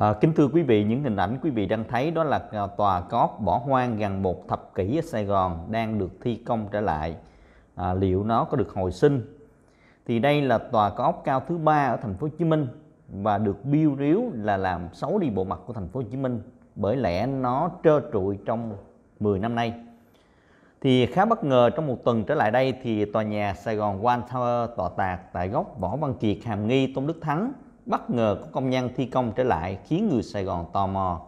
À, kính thưa quý vị, những hình ảnh quý vị đang thấy đó là à, tòa cóp bỏ hoang gần một thập kỷ ở Sài Gòn đang được thi công trở lại. À, liệu nó có được hồi sinh? Thì đây là tòa cóp cao thứ ba ở thành phố Hồ Chí Minh và được biêu ríu là làm xấu đi bộ mặt của thành phố Hồ Chí Minh bởi lẽ nó trơ trụi trong 10 năm nay. Thì khá bất ngờ trong một tuần trở lại đây thì tòa nhà Sài Gòn One Tower tọa tạc tại góc Võ Văn Kiệt, Hàm Nghi, Tôn Đức Thắng – bất ngờ có công nhân thi công trở lại khiến người Sài Gòn tò mò.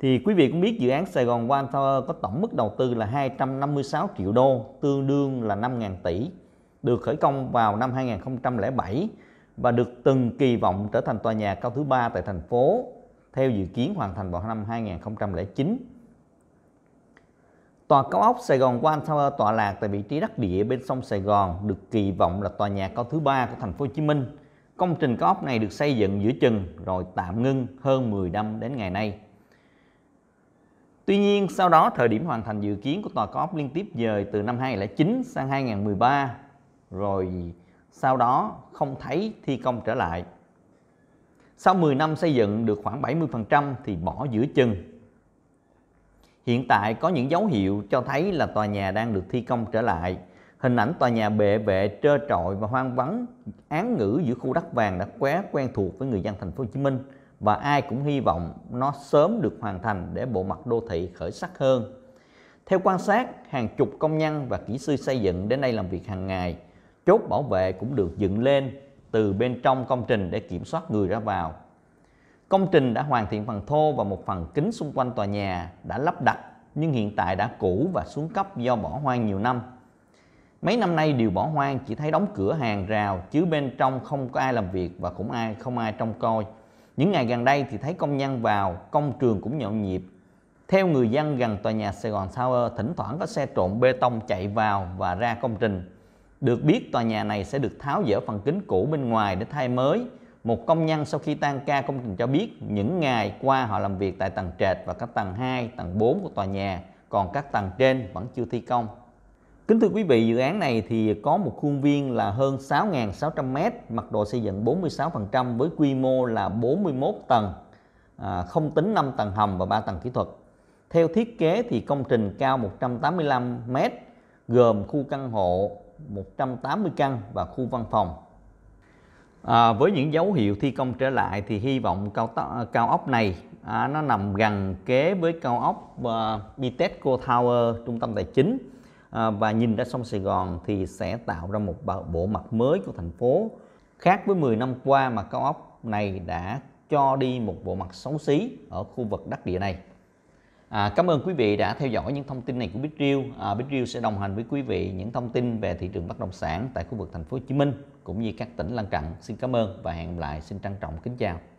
Thì quý vị cũng biết dự án Sài Gòn One Tower có tổng mức đầu tư là 256 triệu đô, tương đương là 5.000 tỷ, được khởi công vào năm 2007 và được từng kỳ vọng trở thành tòa nhà cao thứ ba tại thành phố, theo dự kiến hoàn thành vào năm 2009. Tòa cao ốc Sài Gòn One Tower tọa lạc tại vị trí đắc địa bên sông Sài Gòn được kỳ vọng là tòa nhà cao thứ ba của thành phố Hồ Chí Minh Công trình cao ốc này được xây dựng giữa chừng rồi tạm ngưng hơn 10 năm đến ngày nay. Tuy nhiên, sau đó thời điểm hoàn thành dự kiến của tòa cao ốc liên tiếp dời từ năm 2009 sang 2013 rồi sau đó không thấy thi công trở lại. Sau 10 năm xây dựng được khoảng 70% thì bỏ giữa chừng. Hiện tại có những dấu hiệu cho thấy là tòa nhà đang được thi công trở lại Hình ảnh tòa nhà bệ vệ trơ trọi và hoang vắng, án ngữ giữa khu đất vàng đã quá quen thuộc với người dân thành phố Hồ Chí Minh và ai cũng hy vọng nó sớm được hoàn thành để bộ mặt đô thị khởi sắc hơn. Theo quan sát, hàng chục công nhân và kỹ sư xây dựng đến đây làm việc hàng ngày. Chốt bảo vệ cũng được dựng lên từ bên trong công trình để kiểm soát người ra vào. Công trình đã hoàn thiện phần thô và một phần kính xung quanh tòa nhà đã lắp đặt nhưng hiện tại đã cũ và xuống cấp do bỏ hoang nhiều năm. Mấy năm nay đều bỏ hoang chỉ thấy đóng cửa hàng rào chứ bên trong không có ai làm việc và cũng ai không ai trông coi. Những ngày gần đây thì thấy công nhân vào, công trường cũng nhộn nhịp. Theo người dân gần tòa nhà Sài Gòn Tower, thỉnh thoảng có xe trộn bê tông chạy vào và ra công trình. Được biết tòa nhà này sẽ được tháo dỡ phần kính cũ bên ngoài để thay mới. Một công nhân sau khi tan ca công trình cho biết những ngày qua họ làm việc tại tầng trệt và các tầng 2, tầng 4 của tòa nhà, còn các tầng trên vẫn chưa thi công. Kính thưa quý vị, dự án này thì có một khuôn viên là hơn 6.600m, mặt độ xây dựng 46% với quy mô là 41 tầng, à, không tính 5 tầng hầm và 3 tầng kỹ thuật. Theo thiết kế thì công trình cao 185m, gồm khu căn hộ 180 căn và khu văn phòng. À, với những dấu hiệu thi công trở lại thì hy vọng cao cao ốc này à, nó nằm gần kế với cao ốc uh, à, Bitexco Tower trung tâm tài chính À, và nhìn ra sông Sài Gòn thì sẽ tạo ra một bộ mặt mới của thành phố khác với 10 năm qua mà cao ốc này đã cho đi một bộ mặt xấu xí ở khu vực đắc địa này. À, cảm ơn quý vị đã theo dõi những thông tin này của Bitrill. À, Bitrill sẽ đồng hành với quý vị những thông tin về thị trường bất động sản tại khu vực thành phố Hồ Chí Minh cũng như các tỉnh lân cận. Xin cảm ơn và hẹn lại. Xin trân trọng kính chào.